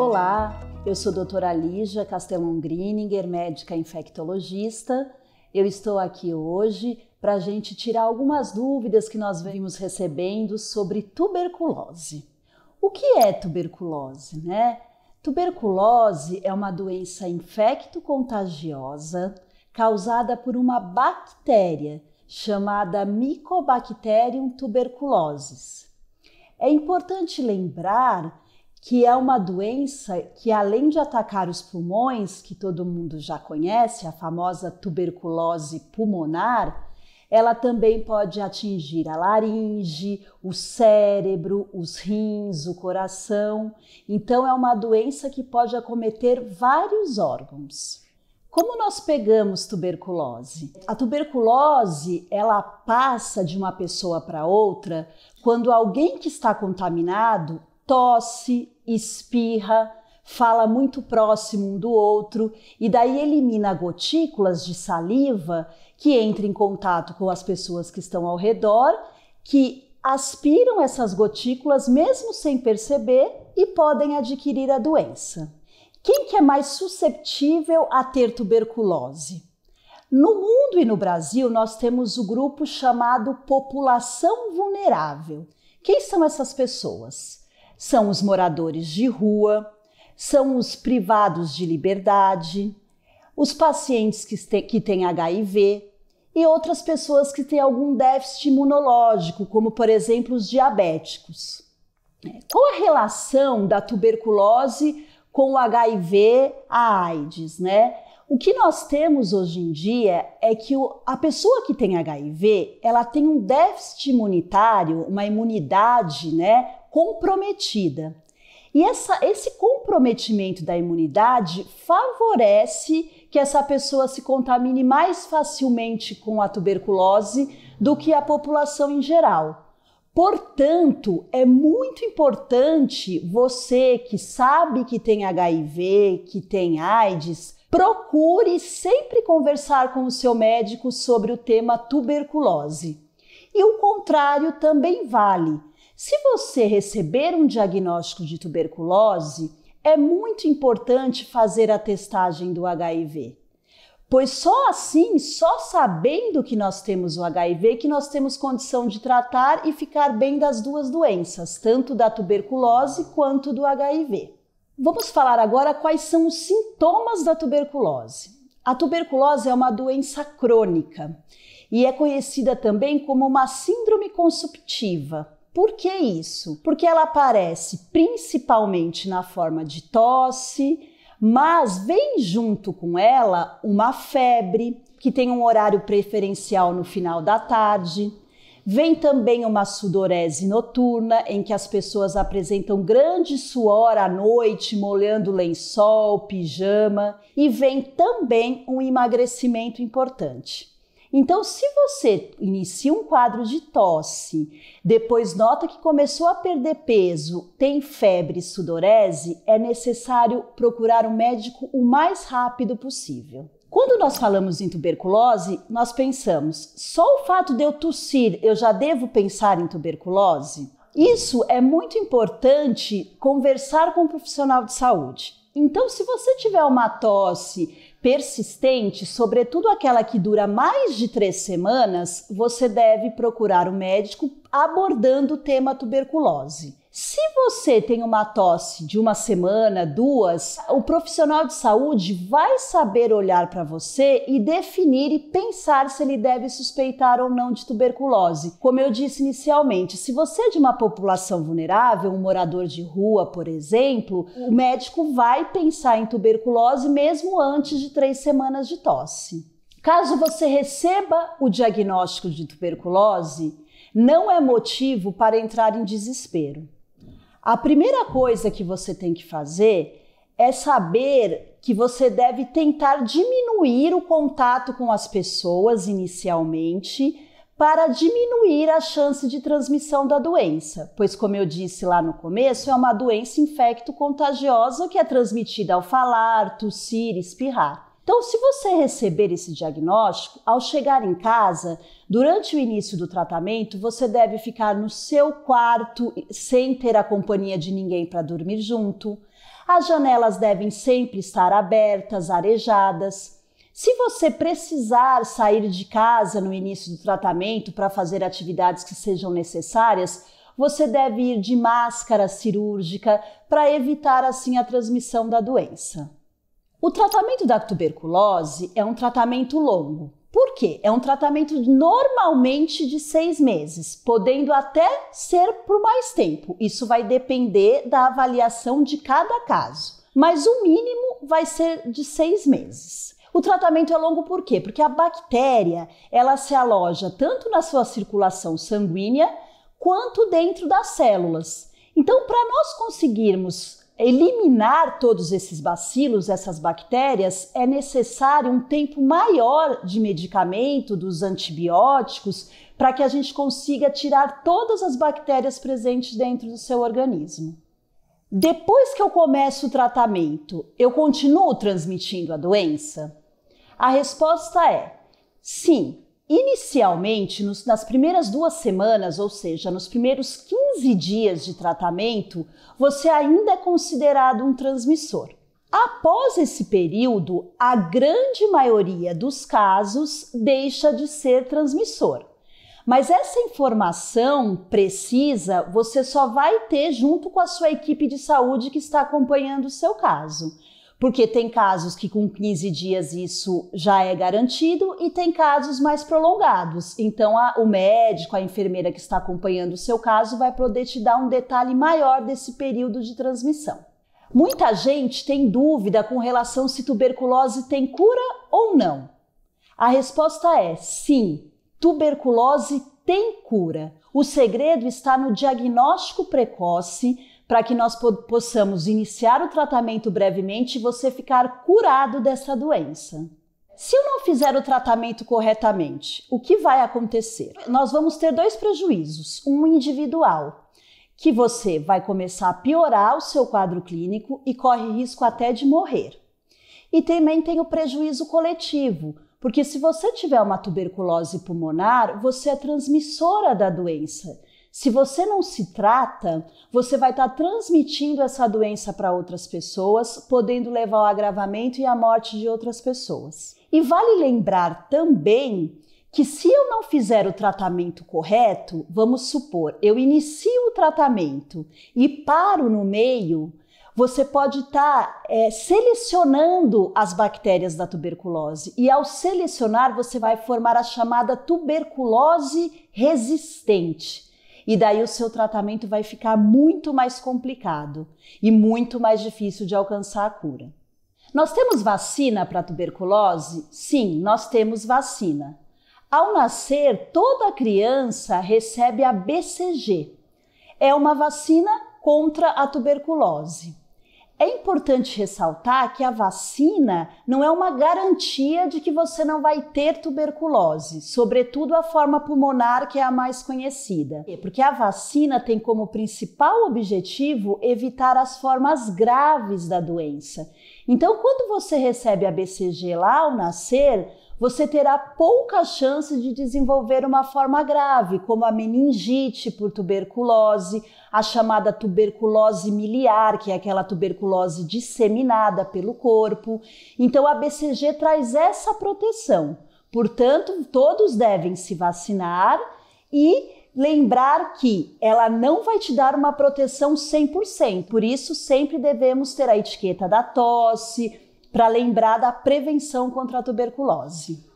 Olá, eu sou a doutora Lígia Castellon Grininger, médica infectologista. Eu estou aqui hoje para a gente tirar algumas dúvidas que nós vimos recebendo sobre tuberculose. O que é tuberculose, né? Tuberculose é uma doença infecto-contagiosa causada por uma bactéria chamada Mycobacterium tuberculosis. É importante lembrar que é uma doença que, além de atacar os pulmões, que todo mundo já conhece, a famosa tuberculose pulmonar, ela também pode atingir a laringe, o cérebro, os rins, o coração. Então, é uma doença que pode acometer vários órgãos. Como nós pegamos tuberculose? A tuberculose, ela passa de uma pessoa para outra quando alguém que está contaminado tosse, espirra, fala muito próximo um do outro e daí elimina gotículas de saliva que entra em contato com as pessoas que estão ao redor, que aspiram essas gotículas mesmo sem perceber e podem adquirir a doença. Quem que é mais susceptível a ter tuberculose? No mundo e no Brasil, nós temos o grupo chamado população vulnerável. Quem são essas pessoas? são os moradores de rua, são os privados de liberdade, os pacientes que, têm HIV e outras pessoas que têm algum déficit imunológico, como por exemplo os diabéticos. É, qual a relação da tuberculose com o HIV, a AIDS, né? O que nós temos hoje em dia é que a pessoa que tem HIV, ela tem um déficit imunitário, uma imunidade, né, comprometida. E essa, esse comprometimento da imunidade favorece que essa pessoa se contamine mais facilmente com a tuberculose do que a população em geral. Portanto, é muito importante você que sabe que tem HIV, que tem AIDS, procure sempre conversar com o seu médico sobre o tema tuberculose. E o contrário também vale. Se você receber um diagnóstico de tuberculose, é muito importante fazer a testagem do HIV. Pois só assim, só sabendo que nós temos o HIV, que nós temos condição de tratar e ficar bem das duas doenças, tanto da tuberculose quanto do HIV. Vamos falar agora quais são os sintomas da tuberculose. A tuberculose é uma doença crônica e é conhecida também como uma síndrome consumptiva. Por que isso? Porque ela aparece principalmente na forma de tosse, mas vem junto com ela uma febre, que tem um horário preferencial no final da tarde. Vem também uma sudorese noturna, em que as pessoas apresentam grande suor à noite, molhando lençol, pijama, e vem também um emagrecimento importante. Então, se você inicia um quadro de tosse, depois nota que começou a perder peso, tem febre, sudorese, é necessário procurar um médico o mais rápido possível. Quando nós falamos em tuberculose, nós pensamos, só o fato de eu tossir, eu já devo pensar em tuberculose? Isso é muito importante conversar com um profissional de saúde. Então, se você tiver uma tosse persistente, sobretudo aquela que dura mais de três semanas, você deve procurar o médico abordando o tema tuberculose. Se você tem uma tosse de uma semana, duas, o profissional de saúde vai saber olhar para você e definir e pensar se ele deve suspeitar ou não de tuberculose. Como eu disse inicialmente, se você é de uma população vulnerável, um morador de rua, por exemplo, o médico vai pensar em tuberculose mesmo antes de três semanas de tosse. Caso você receba o diagnóstico de tuberculose, não é motivo para entrar em desespero. A primeira coisa que você tem que fazer é saber que você deve tentar diminuir o contato com as pessoas inicialmente para diminuir a chance de transmissão da doença, pois como eu disse lá no começo, é uma doença infecto-contagiosa que é transmitida ao falar, tossir, espirrar. Então, se você receber esse diagnóstico, ao chegar em casa, durante o início do tratamento, você deve ficar no seu quarto sem ter a companhia de ninguém para dormir junto. As janelas devem sempre estar abertas, arejadas. Se você precisar sair de casa no início do tratamento para fazer atividades que sejam necessárias, você deve ir de máscara cirúrgica para evitar assim a transmissão da doença. O tratamento da tuberculose é um tratamento longo. Por quê? É um tratamento normalmente de seis meses, podendo até ser por mais tempo. Isso vai depender da avaliação de cada caso. Mas o mínimo vai ser de seis meses. O tratamento é longo por quê? Porque a bactéria ela se aloja tanto na sua circulação sanguínea quanto dentro das células. Então, para nós conseguirmos eliminar todos esses bacilos, essas bactérias, é necessário um tempo maior de medicamento, dos antibióticos, para que a gente consiga tirar todas as bactérias presentes dentro do seu organismo. Depois que eu começo o tratamento, eu continuo transmitindo a doença? A resposta é sim. Inicialmente, nos, nas primeiras duas semanas, ou seja, nos primeiros 15 15 dias de tratamento, você ainda é considerado um transmissor. Após esse período, a grande maioria dos casos deixa de ser transmissor. Mas essa informação precisa você só vai ter junto com a sua equipe de saúde que está acompanhando o seu caso porque tem casos que com 15 dias isso já é garantido e tem casos mais prolongados. Então, a, o médico, a enfermeira que está acompanhando o seu caso vai poder te dar um detalhe maior desse período de transmissão. Muita gente tem dúvida com relação se tuberculose tem cura ou não. A resposta é sim, tuberculose tem cura. O segredo está no diagnóstico precoce, para que nós possamos iniciar o tratamento brevemente e você ficar curado dessa doença. Se eu não fizer o tratamento corretamente, o que vai acontecer? Nós vamos ter dois prejuízos: um individual, que você vai começar a piorar o seu quadro clínico e corre risco até de morrer. E também tem o prejuízo coletivo, porque se você tiver uma tuberculose pulmonar, você é transmissora da doença. Se você não se trata, você vai estar tá transmitindo essa doença para outras pessoas, podendo levar ao agravamento e à morte de outras pessoas. E vale lembrar também que se eu não fizer o tratamento correto, vamos supor, eu inicio o tratamento e paro no meio, você pode estar tá, é, selecionando as bactérias da tuberculose. E ao selecionar, você vai formar a chamada tuberculose resistente. E daí o seu tratamento vai ficar muito mais complicado e muito mais difícil de alcançar a cura. Nós temos vacina para tuberculose? Sim, nós temos vacina. Ao nascer, toda criança recebe a BCG. É uma vacina contra a tuberculose. É importante ressaltar que a vacina não é uma garantia de que você não vai ter tuberculose, sobretudo a forma pulmonar, que é a mais conhecida. Porque a vacina tem como principal objetivo evitar as formas graves da doença. Então, quando você recebe a BCG lá ao nascer, você terá pouca chance de desenvolver uma forma grave, como a meningite por tuberculose, a chamada tuberculose miliar, que é aquela tuberculose disseminada pelo corpo. Então, a BCG traz essa proteção. Portanto, todos devem se vacinar e lembrar que ela não vai te dar uma proteção 100%, por isso sempre devemos ter a etiqueta da tosse, para lembrar da prevenção contra a tuberculose.